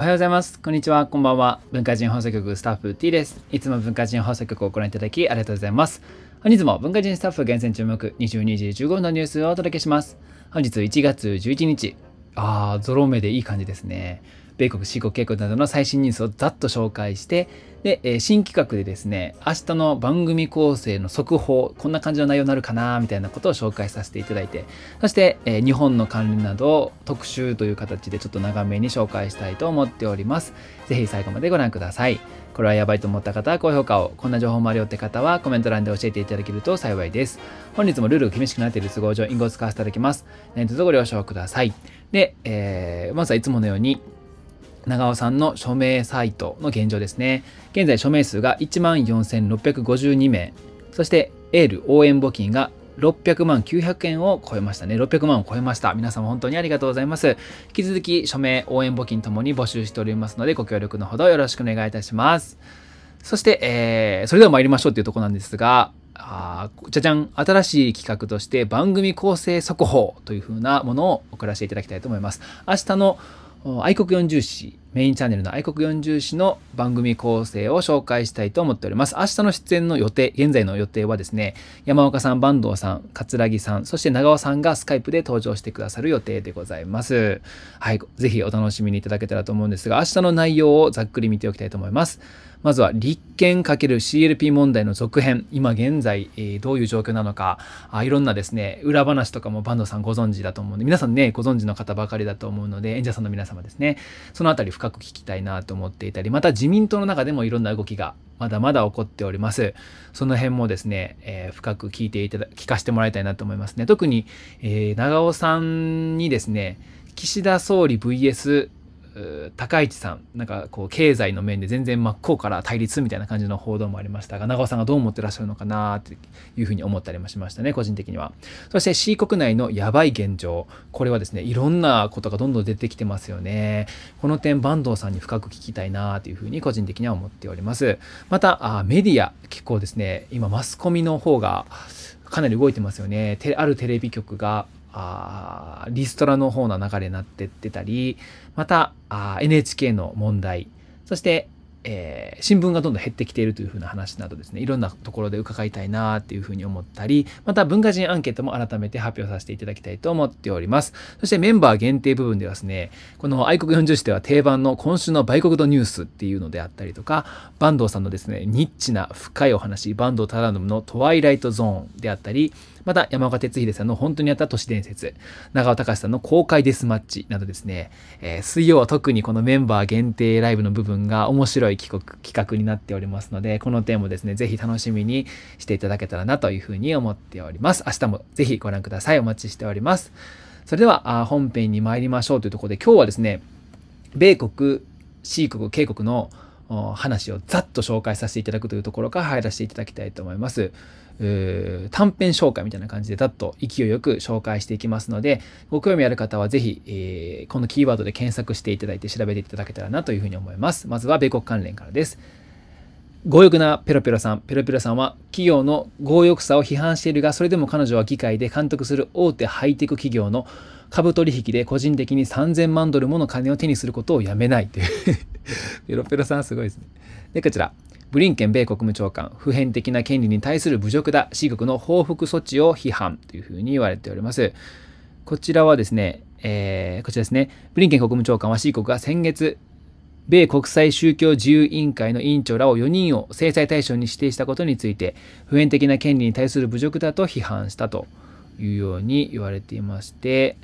おはようございます。こんにちは。こんばんは。文化人放送局スタッフ T です。いつも文化人放送局をご覧いただきありがとうございます。本日も文化人スタッフ厳選注目22時15分のニュースをお届けします。本日1月11日、ああ、ゾロ目でいい感じですね。米国、四国、警告などの最新ニュースをざっと紹介して、で、えー、新企画でですね、明日の番組構成の速報、こんな感じの内容になるかな、みたいなことを紹介させていただいて、そして、えー、日本の関連などを特集という形でちょっと長めに紹介したいと思っております。ぜひ最後までご覧ください。これはやばいと思った方は高評価を、こんな情報もあるよって方はコメント欄で教えていただけると幸いです。本日もルールが厳しくなっている都合上、インゴを使わせていただきます。何卒ご了承ください。で、えー、まずはいつものように、長尾さんの署名サイトの現状ですね。現在署名数が14,652名。そして、エール応援募金が600万900円を超えましたね。600万を超えました。皆様本当にありがとうございます。引き続き署名、応援募金ともに募集しておりますので、ご協力のほどよろしくお願いいたします。そして、えー、それでは参りましょうというとこなんですが、あじゃじゃん新しい企画として番組構成速報というふうなものを送らせていただきたいと思います。明日の愛国四重視メインチャンネルの愛国40史の番組構成を紹介したいと思っております。明日の出演の予定、現在の予定はですね、山岡さん、坂東さん、桂木さん、そして長尾さんがスカイプで登場してくださる予定でございます。はい、ぜひお楽しみにいただけたらと思うんですが、明日の内容をざっくり見ておきたいと思います。まずは立憲 ×CLP 問題の続編。今現在、えー、どういう状況なのかあ、いろんなですね、裏話とかも坂東さんご存知だと思うんで、皆さんね、ご存知の方ばかりだと思うので、演者さんの皆様ですね、そのあたり深く聞きたいなと思っていたり、また自民党の中でもいろんな動きがまだまだ起こっております。その辺もですね、えー、深く聞いていただ、聞かせてもらいたいなと思いますね。特に、えー、長尾さんにですね、岸田総理 VS 高市さんなんかこう経済の面で全然真っ向から対立みたいな感じの報道もありましたが長尾さんがどう思ってらっしゃるのかなっていうふうに思ったりもしましたね個人的にはそして C 国内のやばい現状これはですねいろんなことがどんどん出てきてますよねこの点坂東さんに深く聞きたいなというふうに個人的には思っておりますまたあメディア結構ですね今マスコミの方がかなり動いてますよねあるテレビ局があリストラの方の流れになってってたり、またあ NHK の問題、そして、えー、新聞がどんどん減ってきているというふうな話などですね、いろんなところで伺いたいなっていうふうに思ったり、また文化人アンケートも改めて発表させていただきたいと思っております。そしてメンバー限定部分ではですね、この愛国40史では定番の今週の売国度ニュースっていうのであったりとか、坂東さんのですね、ニッチな深いお話、坂東忠信のトワイライトゾーンであったり、また山岡哲秀さんの本当にあった都市伝説、長尾隆さんの公開デスマッチなどですね、えー、水曜は特にこのメンバー限定ライブの部分が面白い企画になっておりますので、この点もですね、ぜひ楽しみにしていただけたらなというふうに思っております。明日もぜひご覧ください。お待ちしております。それでは本編に参りましょうというところで、今日はですね、米国、C 国、K 国の話をざっと紹介させていただくというところから入らせていただきたいと思います。短編紹介みたいな感じでざっと勢いよく紹介していきますので、ご興味ある方はぜひ、えー、このキーワードで検索していただいて調べていただけたらなというふうに思います。まずは米国関連からです。強欲なペロペロさん。ペロペロさんは企業の強欲さを批判しているが、それでも彼女は議会で監督する大手ハイテク企業の株取引で個人的に3000万ドルもの金を手にすることをやめないというペロペロさんすごいですね。で、こちら。ブリンケン米国務長官、普遍的な権利に対する侮辱だ、四国の報復措置を批判というふうに言われております。こちらはですね、えー、こちらですね、ブリンケン国務長官は C 国が先月、米国際宗教自由委員会の委員長らを4人を制裁対象に指定したことについて、普遍的な権利に対する侮辱だと批判したというように言われていまして、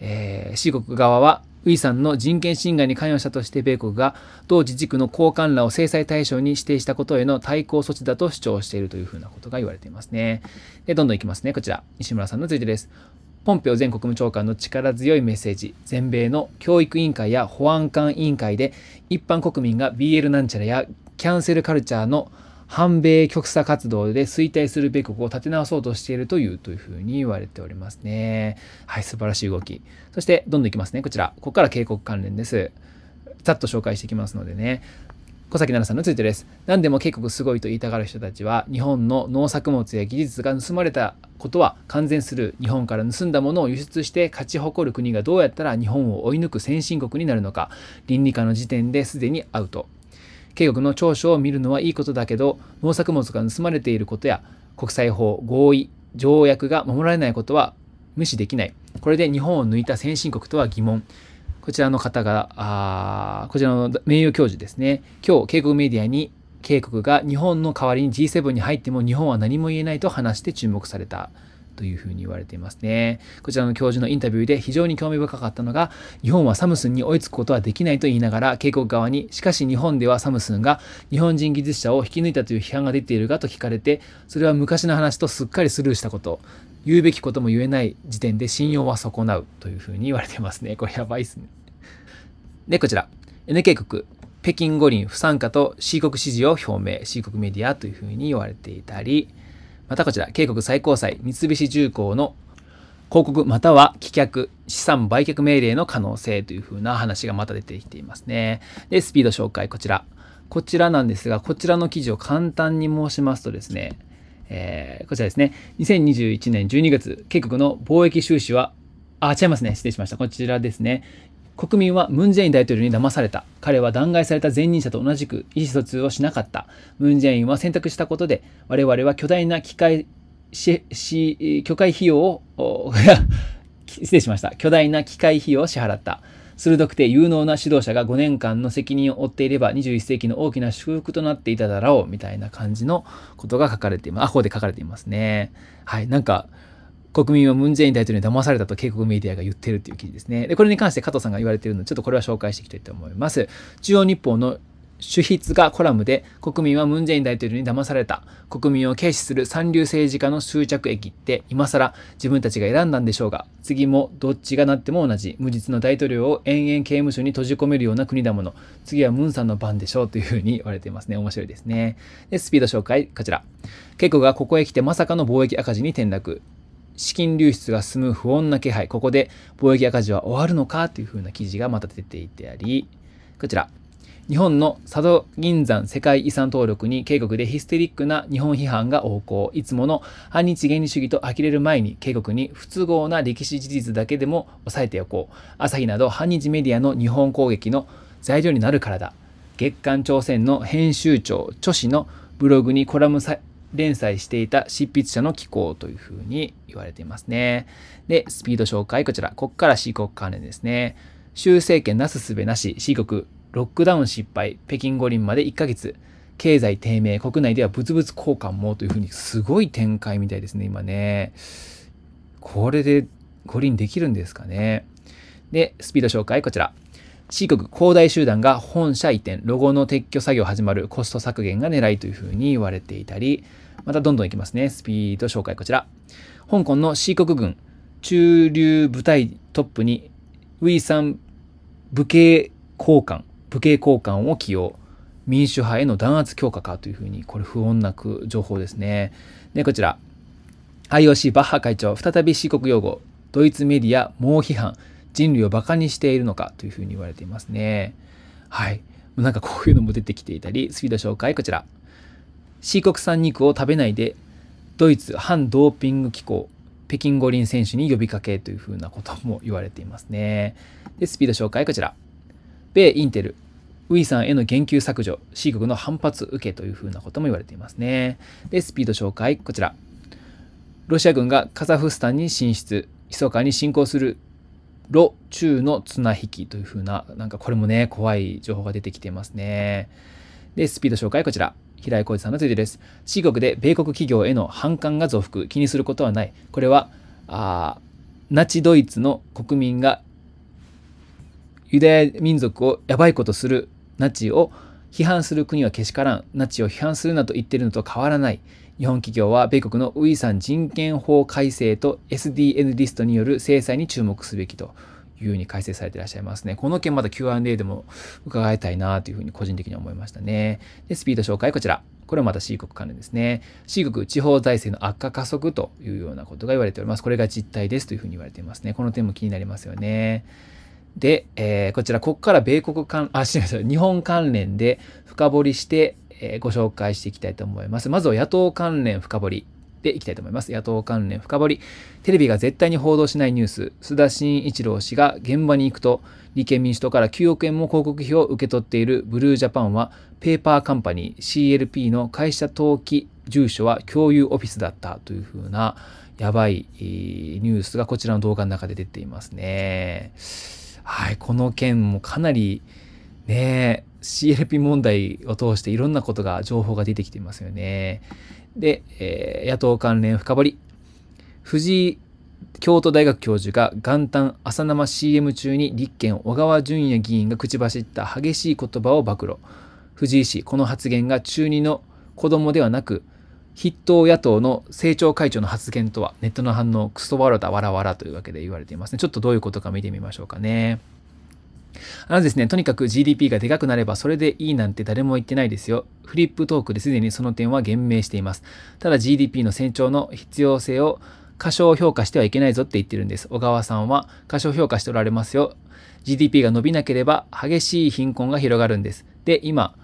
えー、四国側はウイさんの人権侵害に関与したとして米国が同自治区の高官らを制裁対象に指定したことへの対抗措置だと主張しているというふうなことが言われていますね。で、どんどんいきますね。こちら。西村さんのついてです。ポンペオ前国務長官の力強いメッセージ、全米の教育委員会や保安官委員会で一般国民が BL なんちゃらやキャンセルカルチャーの反米極左活動で衰退する米国を立て直そうとしているというというふうに言われておりますね。はい、素晴らしい動き。そして、どんどんいきますね。こちら。ここから警告関連です。ざっと紹介していきますのでね。小崎奈々さんのツイートです。何でも結構すごいと言いたがる人たちは、日本の農作物や技術が盗まれたことは完全する。日本から盗んだものを輸出して勝ち誇る国がどうやったら日本を追い抜く先進国になるのか。倫理観の時点ですでにアウト。渓谷の長所を見るのはいいことだけど、農作物が盗まれていることや、国際法、合意、条約が守られないことは無視できない。これで日本を抜いた先進国とは疑問。こちらの方が、あこちらの名誉教授ですね。今日、警告メディアに、警告が日本の代わりに G7 に入っても日本は何も言えないと話して注目された。というふうに言われていますね。こちらの教授のインタビューで非常に興味深かったのが、日本はサムスンに追いつくことはできないと言いながら、警告側に、しかし日本ではサムスンが日本人技術者を引き抜いたという批判が出ているがと聞かれて、それは昔の話とすっかりスルーしたこと、言うべきことも言えない時点で信用は損なうというふうに言われてますね。これやばいっすね。で、こちら。NK 国、北京五輪不参加と C 国支持を表明、C 国メディアというふうに言われていたり、またこちら、渓谷最高裁三菱重工の広告または棄却、資産売却命令の可能性というふうな話がまた出てきていますね。で、スピード紹介、こちら。こちらなんですが、こちらの記事を簡単に申しますとですね、えー、こちらですね、2021年12月、渓谷の貿易収支は、あ、違いますね。失礼しました。こちらですね。国民はムン・ジェイン大統領に騙された。彼は弾劾された前任者と同じく意思疎通をしなかった。ムン・ジェインは選択したことで、我々は巨大な機械、し、巨大費用を、失礼しました。巨大な機械費用を支払った。鋭くて有能な指導者が5年間の責任を負っていれば21世紀の大きな祝福となっていただろうみたいな感じのことが書かれています。あ、ここで書かれていますね。はい。なんか、国民はムン・ジェイン大統領に騙されたと警告メディアが言ってるっていう記事ですね。で、これに関して加藤さんが言われてるので、ちょっとこれは紹介していきたいと思います。中央日報の主筆がコラムで、国民はムン・ジェイン大統領に騙された。国民を軽視する三流政治家の執着駅って、今更自分たちが選んだんでしょうが、次もどっちがなっても同じ。無実の大統領を延々刑務所に閉じ込めるような国だもの。次はムンさんの番でしょうというふうに言われていますね。面白いですね。で、スピード紹介、こちら。結構がここへ来てまさかの貿易赤字に転落。資金流出が進む不穏な気配、ここで貿易赤字は終わるのかというふうな記事がまた出ていてあり、こちら、日本の佐渡銀山世界遺産登録に渓谷でヒステリックな日本批判が横行。いつもの反日原理主義と呆れる前に渓谷に不都合な歴史事実だけでも抑えておこう。朝日など反日メディアの日本攻撃の材料になるからだ。月刊朝鮮の編集長、著氏のブログにコラム連載していた執筆者の機構というふうに言われていますね。で、スピード紹介、こちら。こっから四国関連ですね。習政権なすすべなし、四国、ロックダウン失敗、北京五輪まで1ヶ月、経済低迷、国内では物々交換もというふうに、すごい展開みたいですね、今ね。これで五輪できるんですかね。で、スピード紹介、こちら。C 国恒大集団が本社移転、ロゴの撤去作業始まるコスト削減が狙いというふうに言われていたり、またどんどんいきますね。スピード紹介こちら。香港の C 国軍、中流部隊トップに、ウィーサン武系交換、武系交換を起用。民主派への弾圧強化かというふうに、これ不穏なく情報ですね。で、こちら。IOC バッハ会長、再び C 国擁護、ドイツメディア猛批判、人類をバカにしているのかというふうに言われていますね。はい。なんかこういうのも出てきていたり、スピード紹介、こちら。C 国産肉を食べないで、ドイツ反ドーピング機構、北京五輪選手に呼びかけというふうなことも言われていますね。で、スピード紹介、こちら。米インテル、ウィさんへの言及削除、C 国の反発受けというふうなことも言われていますね。で、スピード紹介、こちら。ロシア軍がカザフスタンに進出、密かに侵攻するロ中の綱引きというふうな、なんかこれもね、怖い情報が出てきてますね。で、スピード紹介こちら。平井浩二さんのツイートです。四国で米国企業への反感が増幅。気にすることはない。これは、あナチドイツの国民がユダヤ民族をやばいことするナチを批判する国はけしからん。ナチを批判するなと言ってるのと変わらない。日本企業は米国のウイさん人権法改正と SDN リストによる制裁に注目すべきというふうに改正されていらっしゃいますね。この件また Q&A でも伺いたいなというふうに個人的に思いましたね。で、スピード紹介こちら。これはまた C 国関連ですね。C 国地方財政の悪化加速というようなことが言われております。これが実態ですというふうに言われていますね。この点も気になりますよね。で、えー、こちら、ここから米国関、あ、すみません、日本関連で深掘りしてえー、ご紹介していきたいと思います。まずは野党関連深掘りでいきたいと思います。野党関連深掘り。テレビが絶対に報道しないニュース。須田慎一郎氏が現場に行くと、立憲民主党から9億円も広告費を受け取っているブルージャパンは、ペーパーカンパニー CLP の会社登記住所は共有オフィスだったというふうな、やばいニュースがこちらの動画の中で出ていますね。はい、この件もかなり、ね CLP 問題を通していろんなことが、情報が出てきていますよね。で、えー、野党関連深掘り。藤井京都大学教授が元旦朝生 CM 中に立憲小川淳也議員が口走った激しい言葉を暴露。藤井氏、この発言が中2の子供ではなく、筆頭野党の政調会長の発言とは、ネットの反応、クソワロだ、わらわらというわけで言われていますね。ちょっとどういうことか見てみましょうかね。あのですね、とにかく GDP がでかくなればそれでいいなんて誰も言ってないですよ。フリップトークですでにその点は言明しています。ただ GDP の成長の必要性を過小評価してはいけないぞって言ってるんです。小川さんは過小評価しておられますよ。GDP が伸びなければ激しい貧困が広がるんです。で、今、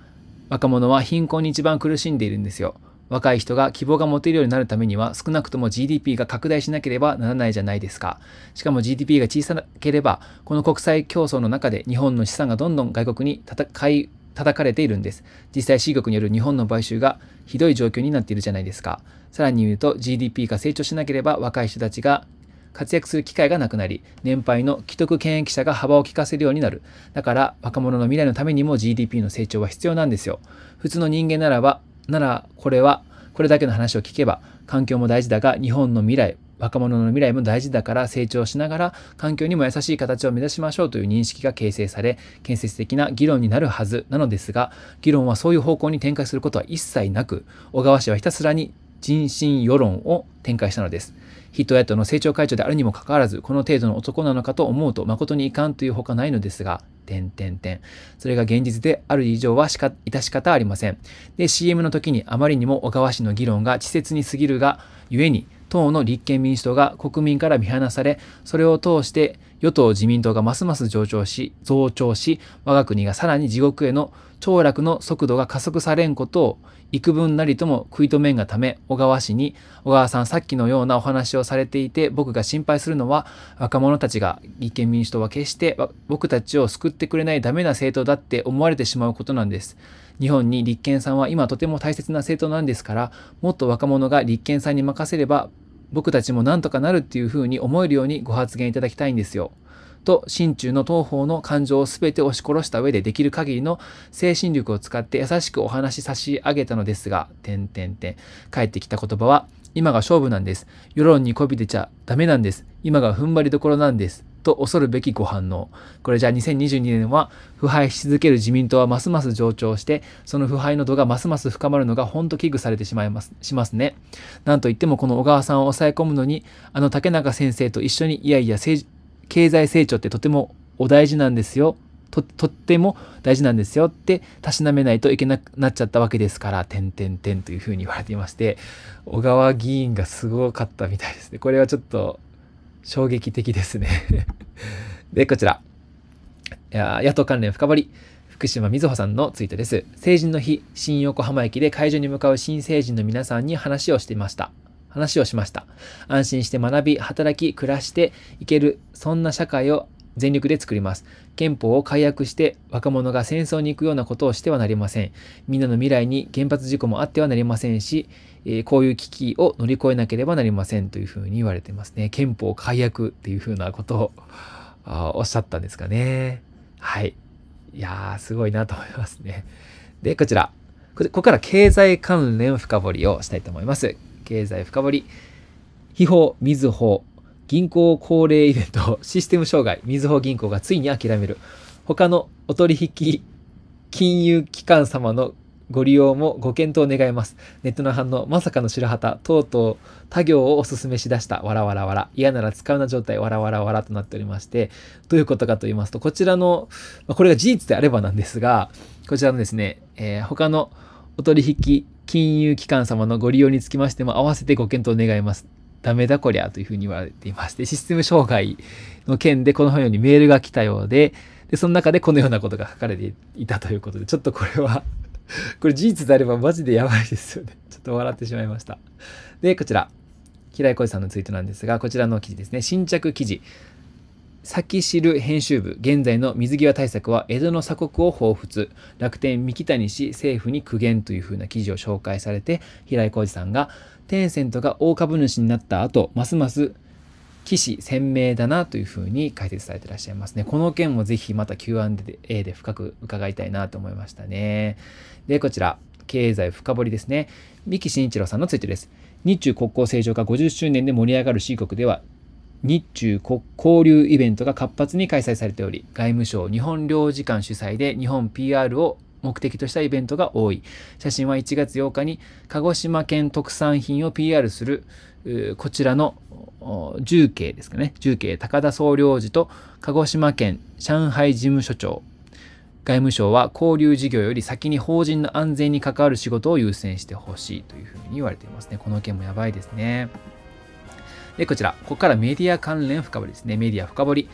若者は貧困に一番苦しんでいるんですよ。若い人が希望が持てるようになるためには少なくとも GDP が拡大しなければならないじゃないですか。しかも GDP が小さければ、この国際競争の中で日本の資産がどんどん外国に戦い、叩かれているんです。実際 C 国による日本の買収がひどい状況になっているじゃないですか。さらに言うと GDP が成長しなければ若い人たちが活躍する機会がなくなり、年配の既得権益者が幅を利かせるようになる。だから、若者の未来のためにも GDP の成長は必要なんですよ。普通の人間ならば、ならこれはこれだけの話を聞けば環境も大事だが日本の未来若者の未来も大事だから成長しながら環境にも優しい形を目指しましょうという認識が形成され建設的な議論になるはずなのですが議論はそういう方向に展開することは一切なく小川氏はひたすらに人心世論を展開したのです人やとの政調会長であるにもかかわらず、この程度の男なのかと思うと誠に遺憾というほかないのですが、点点点。それが現実である以上はしか、致し方ありません。で、CM の時にあまりにも小川氏の議論が稚拙に過ぎるが、ゆえに、党の立憲民主党が国民から見放され、それを通して与党自民党がますます上昇し、増長し、我が国がさらに地獄への凋落の速度が加速されんことを幾分なりとも食い止めんがため、小川氏に、小川さんさっきのようなお話をされていて、僕が心配するのは、若者たちが立憲民主党は決して僕たちを救ってくれないダメな政党だって思われてしまうことなんです。日本に立憲さんは今とても大切な政党なんですから、もっと若者が立憲さんに任せれば、僕たちもなんとかなるっていうふうに思えるようにご発言いただきたいんですよ。と心中の当方の感情を全て押し殺した上でできる限りの精神力を使って優しくお話し差し上げたのですが、んてん。返ってきた言葉は、今が勝負なんです。世論にこびてちゃダメなんです。今が踏ん張りどころなんです。と恐るべきご反応。これじゃあ2022年は腐敗し続ける自民党はますます上昇して、その腐敗の度がますます深まるのがほんと危惧されてしまいます、しますね。なんといってもこの小川さんを抑え込むのに、あの竹中先生と一緒にいやいや政治経済成長ってとてもお大事なんですよ。と、とっても大事なんですよってたしなめないといけなくなっちゃったわけですから、点点点というふうに言われていまして、小川議員がすごかったみたいですね。これはちょっと衝撃的ですね で、こちら。野党関連深掘り。福島みずほさんのツイートです。成人の日、新横浜駅で会場に向かう新成人の皆さんに話をしていました。話をしました。安心して学び、働き、暮らしていける、そんな社会を全力で作ります。憲法を改悪して若者が戦争に行くようなことをしてはなりません。みんなの未来に原発事故もあってはなりませんし、えー、こういう危機を乗り越えなければなりませんというふうに言われてますね。憲法改悪っていうふうなことをあおっしゃったんですかね。はい。いやー、すごいなと思いますね。で、こちら。ここから経済関連深掘りをしたいと思います。経済深掘り、秘宝、みずほ、銀行恒例イベント、システム障害、みずほ銀行がついに諦める。他のお取引金融機関様のご利用もご検討願います。ネットの反応、まさかの白旗、とうとう他行をおすすめしだした、わらわらわら、嫌なら使うな状態、わらわらわらとなっておりまして、どういうことかと言いますと、こちらの、これが事実であればなんですが、こちらのですね、えー、他のお取引金融機関様のご利用につきましても、合わせてご検討願います。ダメだこりゃというふうに言われていまして、システム障害の件でこのようにメールが来たようで、で、その中でこのようなことが書かれていたということで、ちょっとこれは これ事実であればマジでやばいですよね。ちょっと笑ってしまいました。で、こちら。平井浩二さんのツイートなんですが、こちらの記事ですね。新着記事。先知る編集部現在の水際対策は江戸の鎖国を彷彿楽天三木谷氏政府に苦言というふうな記事を紹介されて平井浩二さんがテンセントが大株主になった後ますます騎士鮮明だなというふうに解説されてらっしゃいますね。この件もぜひまた Q&A で深く伺いたいなと思いましたね。で、こちら、経済深掘りですね。三木慎一郎さんのツイートです。日中国交正常化50周年で盛り上がる C 国では日中国交流イベントが活発に開催されており、外務省日本領事館主催で日本 PR を目的としたイベントが多い。写真は1月8日に鹿児島県特産品を PR する、こちらの重慶ですかね。重慶高田総領事と鹿児島県上海事務所長。外務省は交流事業より先に法人の安全に関わる仕事を優先してほしいというふうに言われていますね。この件もやばいですね。こちら、ここからメディア関連深掘りですね。メディア深掘り。